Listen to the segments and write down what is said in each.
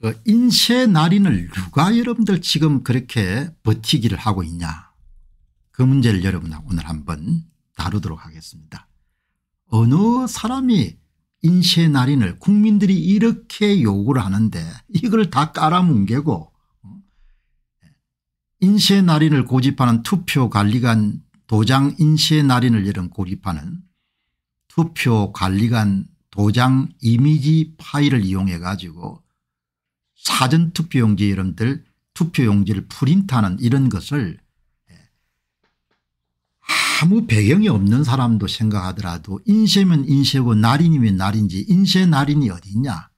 그 인쇄 날인을 누가 여러분들 지금 그렇게 버티기를 하고 있냐 그 문제를 여러분하고 오늘 한번 다루도록 하겠습니다. 어느 사람이 인쇄 날인을 국민들이 이렇게 요구를 하는데 이걸 다 깔아뭉개고 어? 인쇄 날인을 고집하는 투표관리관 도장 인쇄 날인을 여러 고집하는 투표관리관 도장 이미지 파일을 이용해 가지고 사전투표용지 여러분들 투표용지를 프린트하는 이런 것을 예, 아무 배경이 없는 사람도 생각하더라도 인쇄면 인쇄고 날인이면 날인지 인쇄 날인이 어디있냐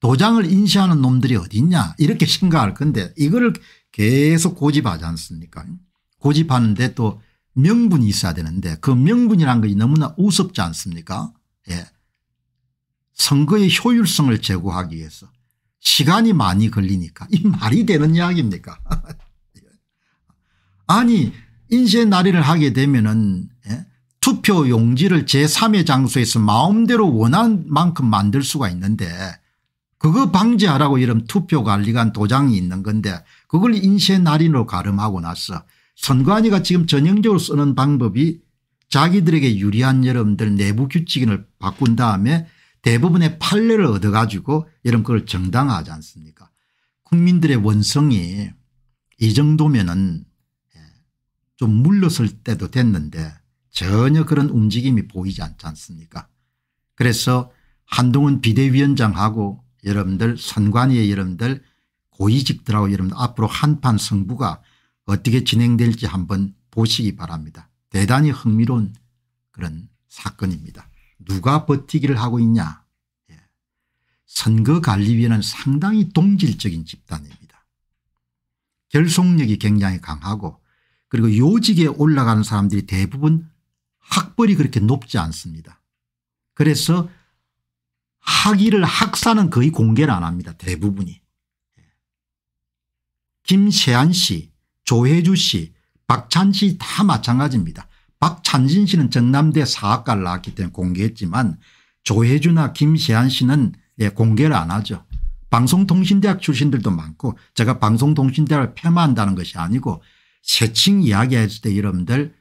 도장을 인쇄하는 놈들이 어디있냐 이렇게 생각할 건데 이거를 계속 고집하지 않습니까 고집하는데 또 명분이 있어야 되는데 그 명분이란 것이 너무나 우습지 않습니까 예. 선거의 효율성을 제고하기 위해서 시간이 많이 걸리니까 이 말이 되는 이야기입니까 아니 인쇄 날인을 하게 되면 은 예? 투표 용지를 제3의 장소에서 마음대로 원하 만큼 만들 수가 있는데 그거 방지하라고 이런 투표관리관 도장이 있는 건데 그걸 인쇄 날인으로 가름하고 나서 선관위가 지금 전형적으로 쓰는 방법이 자기들에게 유리한 여러분들 내부 규칙을 바꾼 다음에 대부분의 판례를 얻어가지고 여러분 그걸 정당화하지 않습니까 국민들의 원성이 이 정도면은 예, 좀물러설 때도 됐는데 전혀 그런 움직임이 보이지 않지 않습니까 그래서 한동훈 비대위원장하고 여러분들 선관위의 여러분들 고위직들하고 여러분들 앞으로 한판 승부가 어떻게 진행될지 한번 보시기 바랍니다. 대단히 흥미로운 그런 사건입니다. 누가 버티기를 하고 있냐. 예. 선거관리위원회는 상당히 동질적인 집단입니다. 결속력이 굉장히 강하고 그리고 요직에 올라가는 사람들이 대부분 학벌이 그렇게 높지 않습니다. 그래서 학위를 학사는 거의 공개를 안 합니다. 대부분이. 예. 김세한 씨, 조혜주 씨, 박찬 씨 다 마찬가지입니다. 박찬진 씨는 전남대 사학과를 나왔기 때문에 공개했지만 조혜주나 김세한 씨는 예, 공개를 안 하죠. 방송통신대학 출신들도 많고 제가 방송통신대학을 폄하한다는 것이 아니고 세칭 이야기했을 때 여러분들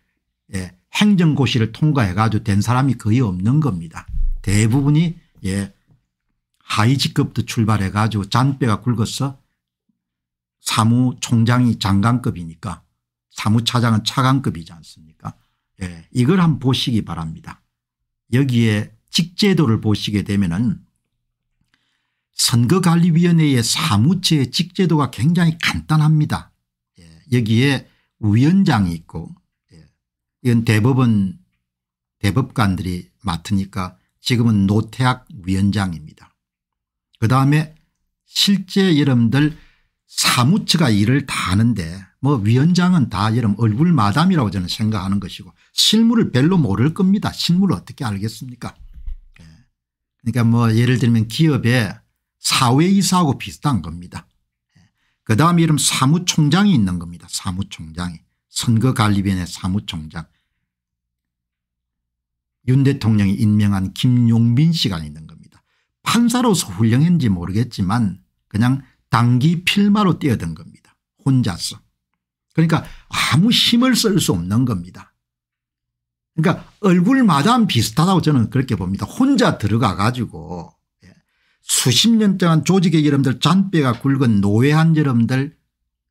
예, 행정고시를 통과해 가지고 된 사람이 거의 없는 겁니다. 대부분이 예, 하위직급도 출발해 가지고 잔뼈가 굵어서 사무총장이 장관급이니까 사무차장은 차관급이지 않습니까 예, 이걸 한번 보시기 바랍니다. 여기에 직제도를 보시게 되면은 선거관리위원회의 사무처의 직제도가 굉장히 간단합니다. 예, 여기에 위원장이 있고 예, 이건 대법원 대법관들이 맡으니까 지금은 노태학 위원장입니다. 그다음에 실제 여러분들 사무처가 일을 다 하는데 뭐 위원장은 다 여러분 얼굴 마담이라고 저는 생각하는 것이고 실물을 별로 모를 겁니다. 실물을 어떻게 알겠습니까? 예. 그러니까 뭐 예를 들면 기업의 사회이사하고 비슷한 겁니다. 예. 그 다음에 이름 사무총장이 있는 겁니다. 사무총장이. 선거관리위원회 사무총장. 윤 대통령이 임명한 김용민 씨가 있는 겁니다. 판사로서 훌륭했는지 모르겠지만 그냥 단기 필마로 뛰어든 겁니다. 혼자서. 그러니까 아무 힘을 쓸 수 없는 겁니다. 그러니까 얼굴마다 비슷하다고 저는 그렇게 봅니다. 혼자 들어가 가지고 예. 수십 년 동안 조직의 여러분들 잔뼈가 굵은 노예한 여러분들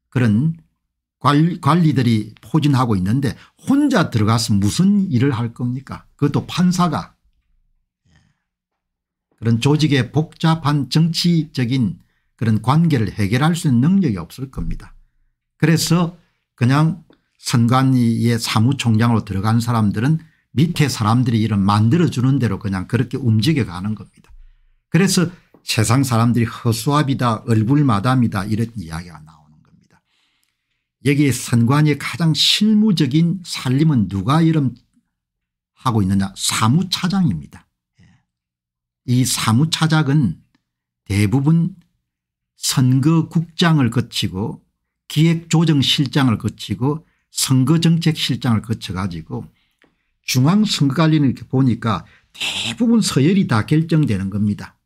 그런 관리들이 포진하고 있는데 혼자 들어가서 무슨 일을 할 겁니까 그것도 판사가 예. 그런 조직의 복잡한 정치적인 그런 관계를 해결할 수 있는 능력이 없을 겁니다. 그래서 그냥 선관위의 사무총장으로 들어간 사람들은 밑에 사람들이 이런 만들어주는 대로 그냥 그렇게 움직여가는 겁니다. 그래서 세상 사람들이 허수아비다 얼굴마담이다 이런 이야기가 나오는 겁니다. 여기에 선관위의 가장 실무적인 살림은 누가 이름 하고 있느냐 사무차장입니다. 예. 이 사무차장은 대부분 선거국장을 거치고 기획조정실장을 거치고 선거정책실장을 거쳐가지고 중앙선거관리는 이렇게 보니까 대부분 서열이 다 결정되는 겁니다.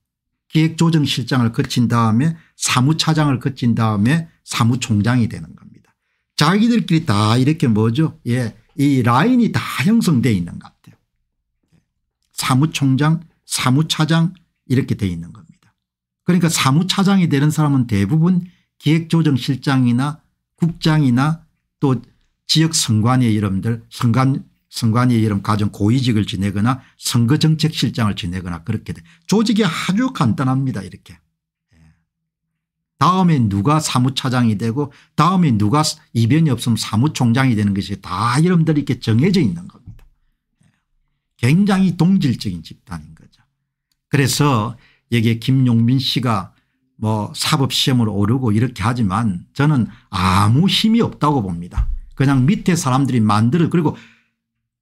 기획조정실장을 거친 다음에 사무차장을 거친 다음에 사무총장이 되는 겁니다. 자기들끼리 다 이렇게 뭐죠 예, 이 라인이 다 형성되어 있는 것 같아요. 사무총장 사무차장 이렇게 되어 있는 겁니다. 그러니까 사무차장이 되는 사람은 대부분 기획조정실장이나 국장이나 또 지역 선관위의 이름들 선관, 선관위의 이름 가정 고위직을 지내거나 선거정책실장을 지내거나 그렇게 돼. 조직이 아주 간단합니다 이렇게. 예. 다음에 누가 사무차장이 되고 다음에 누가 이변이 없으면 사무총장이 되는 것이 다 이름들이 이렇게 정해져 있는 겁니다. 예. 굉장히 동질적인 집단인 거죠. 그래서 여기에 김용민 씨가 뭐 사법시험을 오르고 이렇게 하지만 저는 아무 힘이 없다고 봅니다. 그냥 밑에 사람들이 만들어 그리고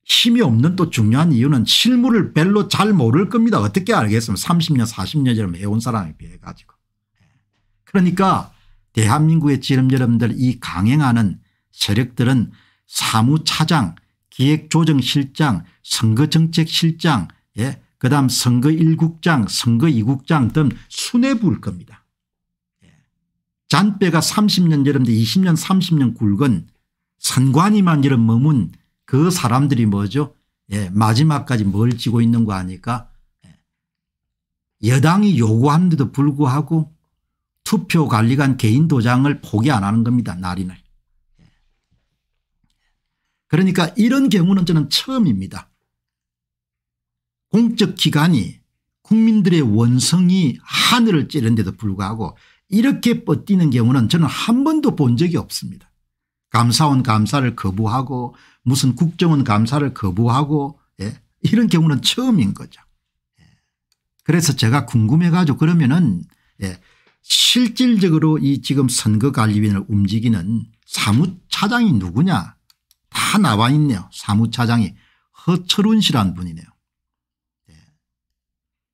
힘이 없는 또 중요한 이유는 실물을 별로 잘 모를 겁니다. 어떻게 알겠습니까 30년 40년 전에 해온 사람에 비해 가지고. 예. 그러니까 대한민국의 지름 여러분들 이 강행하는 세력들은 사무차장 기획조정실장 선거정책실장 예. 그다음 선거 1국장 선거 2국장 등 순회 부을 겁니다. 예. 잔뼈가 30년 여러분들 20년 30년 굵은 선관위만 이런 머문 그 사람들이 뭐죠 예, 마지막까지 뭘 지고 있는 거 아니까 예. 여당이 요구하는데도 불구하고 투표 관리관 개인 도장을 포기 안 하는 겁니다. 날인을. 예. 그러니까 이런 경우는 저는 처음입니다. 공적기관이 국민들의 원성이 하늘을 찌른데도 불구하고 이렇게 뻗디는 경우는 저는 한 번도 본 적이 없습니다. 감사원 감사를 거부하고 무슨 국정원 감사를 거부하고 예? 이런 경우는 처음인 거죠. 예. 그래서 제가 궁금해 가지고 그러면은 예. 실질적으로 이 지금 선거관리위원회를 움직이는 사무차장이 누구냐 다 나와 있네요. 사무차장이 허철훈 씨란 분이네요. 예.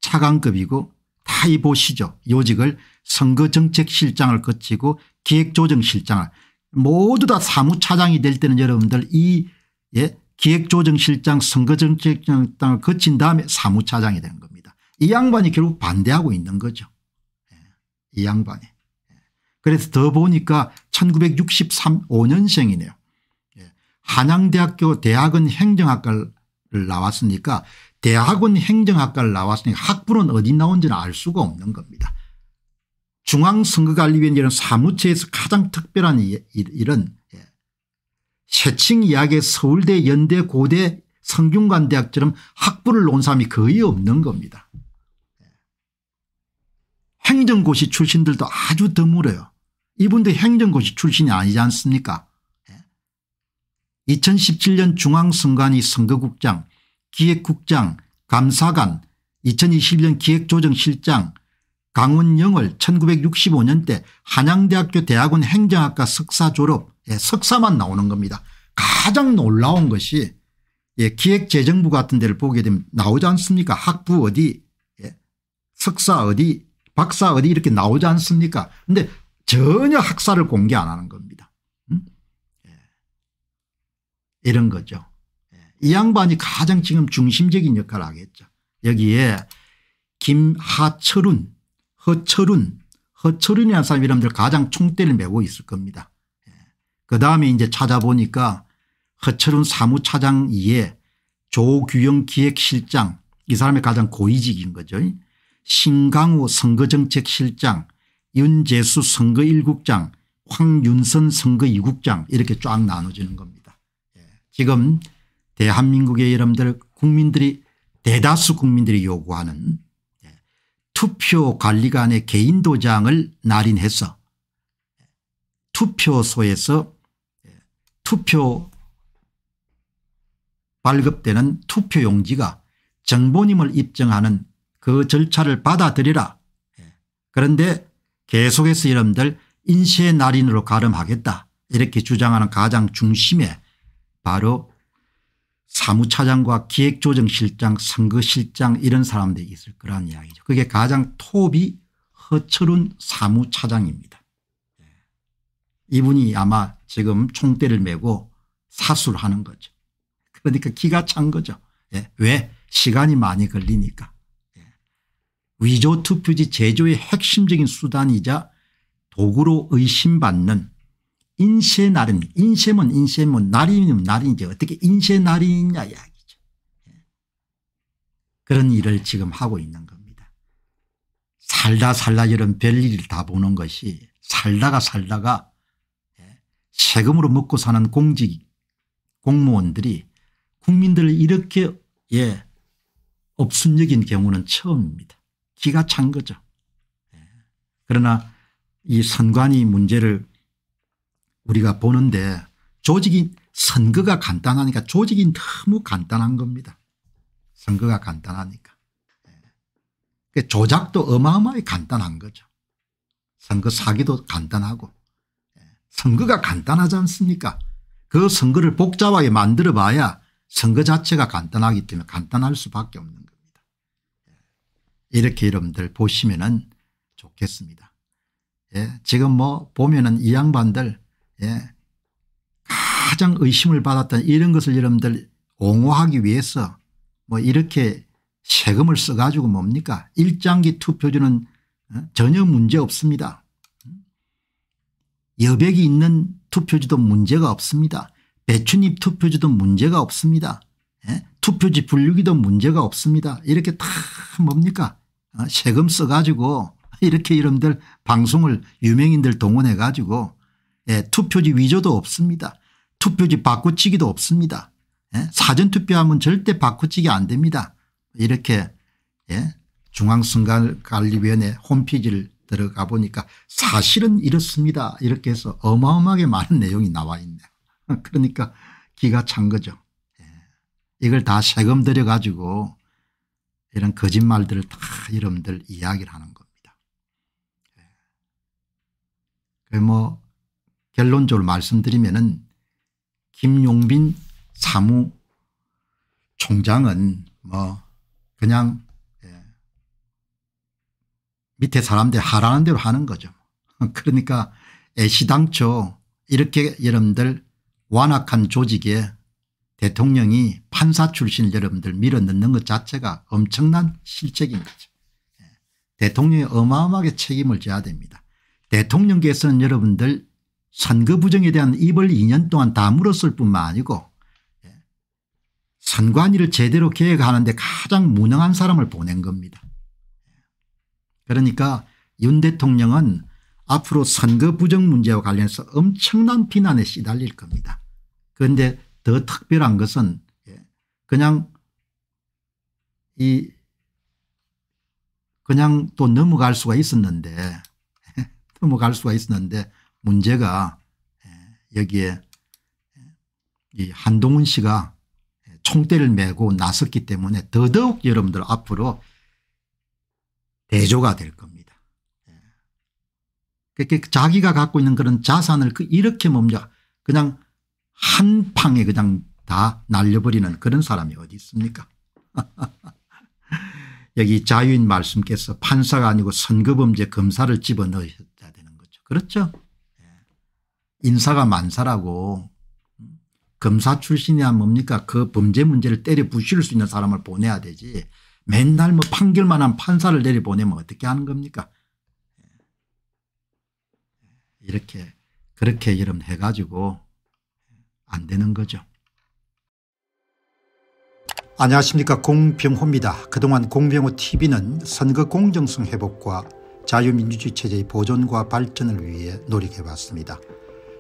차관급이고 다 이 보시죠. 요직을 선거정책실장을 거치고 기획조정실장을 모두 다 사무차장이 될 때는 여러분들 이 예? 기획조정실장 선거정책장을 거친 다음에 사무차장이 되는 겁니다. 이 양반이 결국 반대하고 있는 거죠. 예. 이 양반이. 예. 그래서 더 보니까 1963년생이네요. 예. 한양대학교 대학은 행정학과를 나왔으니까 대학원 행정학과를 나왔으니까 학부는 어디 나온지는 알 수가 없는 겁니다. 중앙선거관리위원회는 사무처에서 가장 특별한 일은 예, 세칭 이야기에 서울대 연대 고대 성균관대학처럼 학부를 논 사람이 거의 없는 겁니다. 예. 행정고시 출신들도 아주 드물어요. 이분도 행정고시 출신이 아니지 않습니까 2017년 예. 중앙선관위 선거국장 기획국장 감사관 2021년 기획조정실장 강은영을 1965년대 한양대학교 대학원 행정학과 석사 졸업에 예, 석사만 나오는 겁니다. 가장 놀라운 것이 예, 기획재정부 같은 데를 보게 되면 나오지 않습니까 학부 어디 예, 석사 어디 박사 어디 이렇게 나오지 않습니까 근데 전혀 학사를 공개 안 하는 겁니다. 음? 예. 이런 거죠. 예. 이 양반이 가장 지금 중심적인 역할을 하겠죠. 여기에 김하철운 허철훈 허철훈이라는 사람이 여러분들 가장 총대를 메고 있을 겁니다. 예. 그다음에 이제 찾아보니까 허철훈 사무차장 이에 조규영 기획실장 이 사람의 가장 고위직인 거죠. 신강호 선거정책실장 윤재수 선거1국장 황윤선 선거2국장 이렇게 쫙 나눠지는 겁니다. 예. 지금 대한민국의 여러분들 국민들이 대다수 국민들이 요구하는 투표관리관의 개인 도장을 날인해서 투표소에서 예, 투표 발급되는 투표용지가 정보님을 입증하는 그 절차를 받아들이라. 예, 그런데 계속해서 여러분들 인쇄 날인으로 가름하겠다 이렇게 주장하는 가장 중심에 바로 사무차장과 기획조정실장 선거실장 이런 사람들이 있을 거란 이야기죠. 그게 가장 톱이 허철훈 사무차장입니다. 예. 이분이 아마 지금 총대를 메고 사수를하는 거죠. 그러니까 기가 찬 거죠. 예. 왜? 시간이 많이 걸리니까. 예. 위조 투표지 제조의 핵심적인 수단이자 도구로 의심받는 인쇄 나름, 인쇄문, 인쇄문, 날림이면날린이지 어떻게 인쇄 날이냐 이야기죠. 예. 그런 일을 지금 하고 있는 겁니다. 살다 살다 이런 별일을 다 보는 것이 살다가 살다가 예, 세금으로 먹고 사는 공직 공무원들이 국민들을 이렇게 예 업순여긴 경우는 처음입니다. 기가 찬 거죠. 예. 그러나 이 선관위 문제를 우리가 보는데 조직이 선거가 간단하니까 조직이 너무 간단한 겁니다. 선거가 간단하니까. 예. 그 조작도 어마어마하게 간단한 거죠. 선거 사기도 간단하고 예. 선거가 간단하지 않습니까 그 선거를 복잡하게 만들어 봐야 선거 자체가 간단하기 때문에 간단할 수밖에 없는 겁니다. 예. 이렇게 여러분들 보시면 좋겠습니다. 예, 지금 뭐 보면 은이 양반들 예. 가장 의심을 받았던 이런 것을 여러분들 옹호하기 위해서 뭐 이렇게 세금을 써가지고 뭡니까 일장기 투표주는 어, 전혀 문제 없습니다. 여백이 있는 투표지도 문제가 없습니다. 배추잎 투표지도 문제가 없습니다. 예? 투표지 분류기도 문제가 없습니다. 이렇게 다 뭡니까 어, 세금 써가지고 이렇게 여러분들 방송을 유명인들 동원해 가지고 예, 투표지 위조도 없습니다. 투표지 바꾸치기도 없습니다. 예, 사전투표하면 절대 바꾸치기 안 됩니다. 이렇게 예, 중앙선관관리위원회 홈페이지를 들어가 보니까 사실은 이렇습니다. 이렇게 해서 어마어마하게 많은 내용이 나와 있네. 그러니까 기가 찬 거죠. 예, 이걸 다 세금 들여 가지고 이런 거짓말들을 다 여러분들 이야기를 하는 겁니다. 예. 그 뭐 결론적으로 말씀드리면은 김용빈 사무총장은 뭐 그냥 예, 밑에 사람들 하라는 대로 하는 거죠. 그러니까 애시당초 이렇게 여러분들 완악한 조직에 대통령이 판사 출신 여러분들 밀어넣는 것 자체가 엄청난 실책인 거죠. 예, 대통령이 어마어마하게 책임을 져야 됩니다. 대통령께서는 여러분들 선거 부정에 대한 입을 2년 동안 다물었을 뿐만 아니고 선관위를 예, 제대로 계획하는데 가장 무능한 사람을 보낸 겁니다. 예, 그러니까 윤 대통령은 앞으로 선거 부정 문제와 관련해서 엄청난 비난에 시달릴 겁니다. 그런데 더 특별한 것은 예, 그냥 이 그냥 또 넘어갈 수가 있었는데 넘어갈 수가 있었는데 문제가 여기에 이 한동훈 씨가 총대를 메고 나섰기 때문에 더더욱 여러분들 앞으로 대조가 될 겁니다. 예. 그렇게 그, 자기가 갖고 있는 그런 자산을 그 이렇게 멈춰 그냥 한 방에 그냥 다 날려버리는 그런 사람이 어디 있습니까? 여기 자유인 말씀께서 판사가 아니고 선거범죄 검사를 집어넣어야 되는 거죠. 그렇죠? 인사가 만사라고 검사 출신이야 뭡니까 그 범죄 문제를 때려 부실 수 있는 사람을 보내야 되지 맨날 뭐 판결만 한 판사를 내려 보내면 어떻게 하는 겁니까 이렇게 그렇게 여러분 해가지고 안 되는 거죠. 안녕하십니까 공병호입니다. 그동안 공병호 tv는 선거 공정성 회복과 자유민주주의 체제의 보존과 발전을 위해 노력해왔습니다.